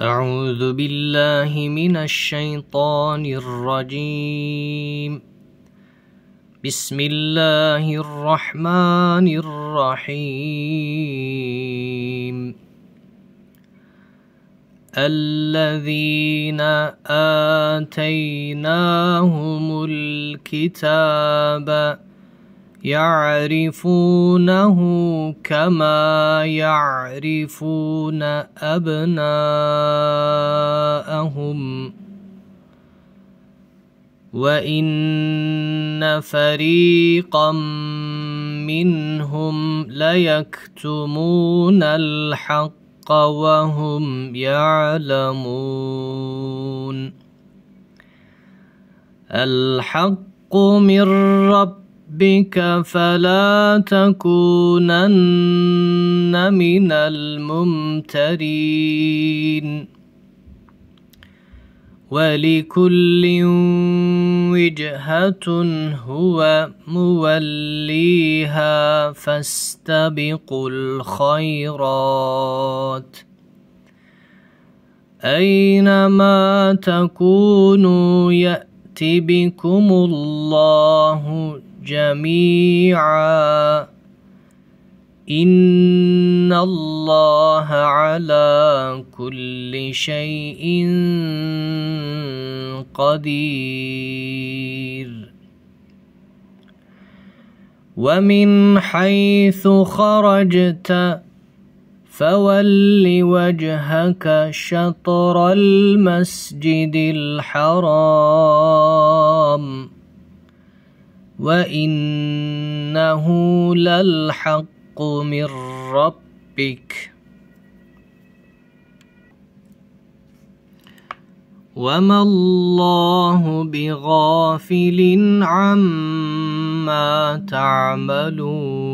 أعوذ بالله من الشيطان الرجيم بسم الله الرحمن الرحيم الذين آتيناهم الكتاب يعرفونه كما يعرفون أبناءهم وإن فريقا منهم ليكتمون الحق وهم يعلمون الحق من رب ربك فلا تكونن من الممترين ولكل وجهة هو موليها فاستبقوا الخيرات أينما تكونوا يأت بكم الله جميعا ان الله على كل شيء قدير ومن حيث خرجت فول وجهك شطر المسجد الحرام وإنه للحق من ربك وما الله بغافل عما تعملون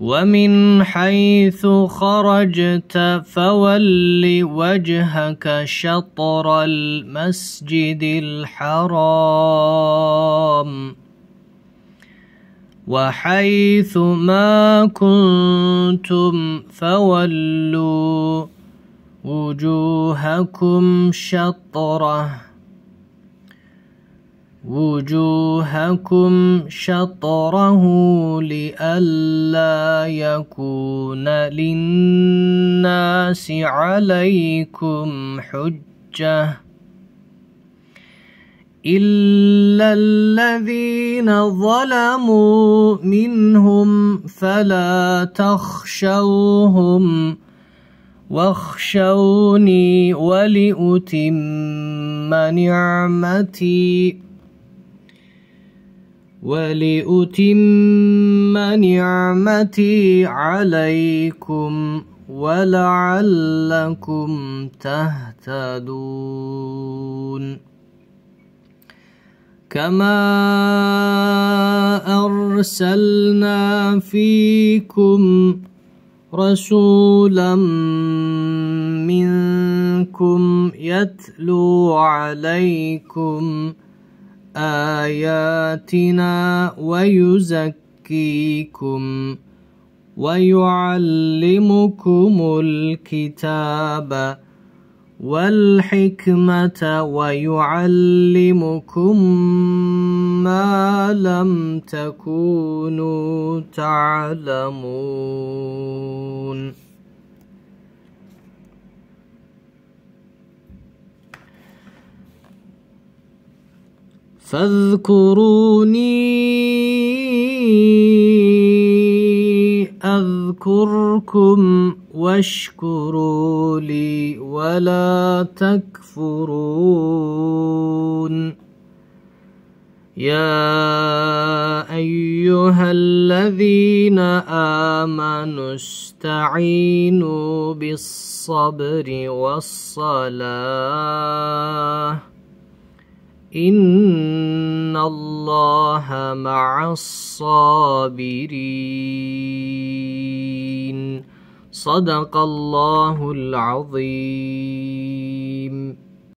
ومن حيث خرجت فول وجهك شطر المسجد الحرام وحيث ما كنتم فولوا وجوهكم شطره وجوهكم شطره لئلا يكون للناس عليكم حجه إلا الذين ظلموا منهم فلا تخشوهم واخشوني ولأتم نعمتي ولأتم نعمتي عليكم ولعلكم تهتدون كما أرسلنا فيكم رسولا منكم يتلو عليكم آياتنا ويزكيكم ويعلمكم الكتاب والحكمة ويعلمكم ما لم تكونوا تعلمون فاذكروني اذكركم واشكروا لي ولا تكفرون يا ايها الذين امنوا استعينوا بالصبر والصلاه إن الله مع الصابرين صدق الله العظيم